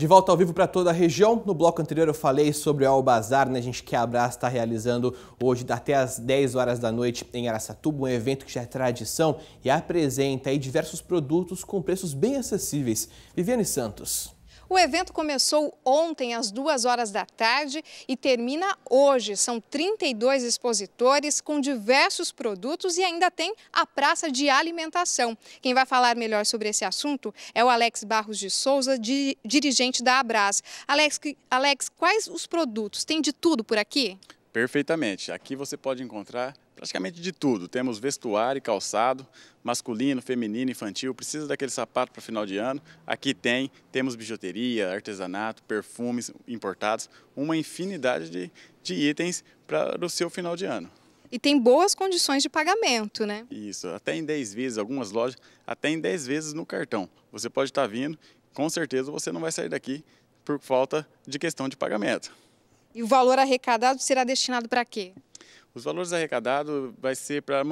De volta ao vivo para toda a região. No bloco anterior eu falei sobre o Albazar, né? A gente que Abraço está realizando hoje até às 10 horas da noite em Aracatuba, um evento que já é tradição e apresenta aí diversos produtos com preços bem acessíveis. Viviane Santos. O evento começou ontem às duas horas da tarde e termina hoje. São 32 expositores com diversos produtos e ainda tem a praça de alimentação. Quem vai falar melhor sobre esse assunto é o Alex Barros de Souza, dirigente da Abras. Alex, Alex, quais os produtos? Tem de tudo por aqui? Perfeitamente. Aqui você pode encontrar praticamente de tudo. Temos vestuário e calçado, masculino, feminino, infantil. Precisa daquele sapato para final de ano? Aqui tem. Temos bijuteria, artesanato, perfumes importados, uma infinidade de, de itens para o seu final de ano. E tem boas condições de pagamento, né? Isso, até em 10 vezes, algumas lojas, até em 10 vezes no cartão. Você pode estar vindo, com certeza você não vai sair daqui por falta de questão de pagamento. E o valor arrecadado será destinado para quê? Os valores arrecadados vai ser para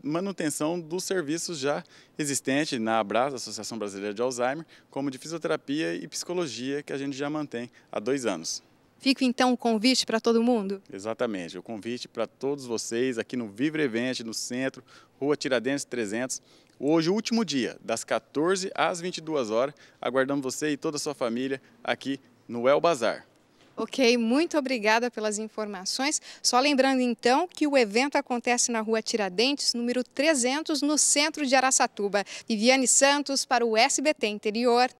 manutenção dos serviços já existentes na ABRAS, Associação Brasileira de Alzheimer, como de fisioterapia e psicologia, que a gente já mantém há dois anos. Fica então o convite para todo mundo? Exatamente, o convite para todos vocês aqui no Vivre Event, no centro, Rua Tiradentes 300. Hoje, o último dia, das 14 às 22 horas, aguardamos você e toda a sua família aqui no El Bazar. Ok, muito obrigada pelas informações. Só lembrando então que o evento acontece na Rua Tiradentes, número 300, no centro de Araçatuba. Viviane Santos para o SBT Interior.